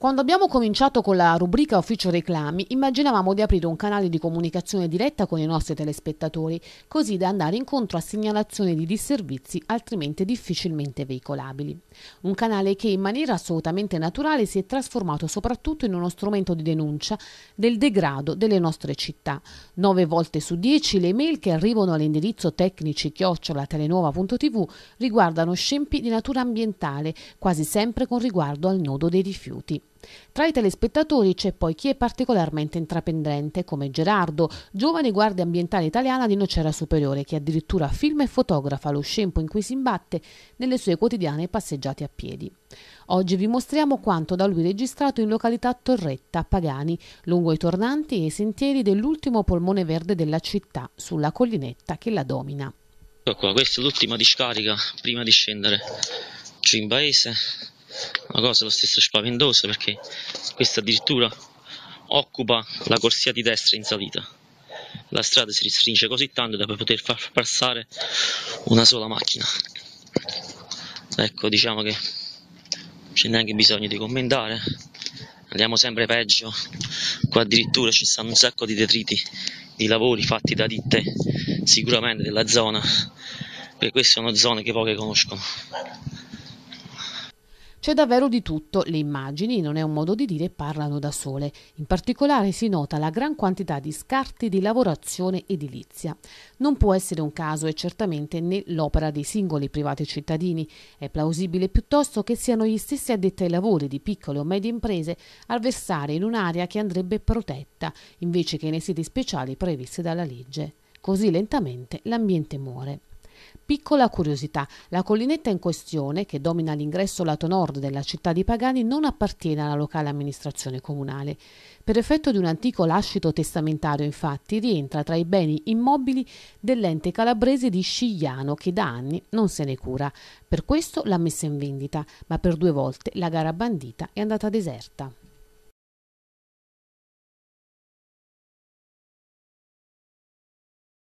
Quando abbiamo cominciato con la rubrica Ufficio Reclami, immaginavamo di aprire un canale di comunicazione diretta con i nostri telespettatori, così da andare incontro a segnalazioni di disservizi altrimenti difficilmente veicolabili. Un canale che in maniera assolutamente naturale si è trasformato soprattutto in uno strumento di denuncia del degrado delle nostre città. Nove volte su dieci le mail che arrivano all'indirizzo tecnici chiocciolatelenuova.tv riguardano scempi di natura ambientale, quasi sempre con riguardo al nodo dei rifiuti. Tra i telespettatori c'è poi chi è particolarmente intraprendente, come Gerardo, giovane guardia ambientale italiana di Nocera Superiore, che addirittura filma e fotografa lo scempo in cui si imbatte nelle sue quotidiane passeggiate a piedi. Oggi vi mostriamo quanto da lui registrato in località Torretta, Pagani, lungo i tornanti e i sentieri dell'ultimo polmone verde della città, sulla collinetta che la domina. Ecco qua, questa è l'ultima discarica prima di scendere giù in paese la cosa è lo stesso spaventosa perché questa addirittura occupa la corsia di destra in salita. La strada si restringe così tanto da poter far passare una sola macchina. Ecco, diciamo che non c'è neanche bisogno di commentare. Andiamo sempre peggio. Qua addirittura ci stanno un sacco di detriti, di lavori fatti da ditte sicuramente della zona, perché questa è una zona che poche conoscono. C'è davvero di tutto, le immagini, non è un modo di dire, parlano da sole. In particolare si nota la gran quantità di scarti di lavorazione edilizia. Non può essere un caso e certamente né l'opera dei singoli privati cittadini. È plausibile piuttosto che siano gli stessi addetti ai lavori di piccole o medie imprese a versare in un'area che andrebbe protetta, invece che nei siti speciali previsti dalla legge. Così lentamente l'ambiente muore. Piccola curiosità, la collinetta in questione, che domina l'ingresso lato nord della città di Pagani, non appartiene alla locale amministrazione comunale. Per effetto di un antico lascito testamentario, infatti, rientra tra i beni immobili dell'ente calabrese di Scigliano, che da anni non se ne cura. Per questo l'ha messa in vendita, ma per due volte la gara bandita è andata deserta.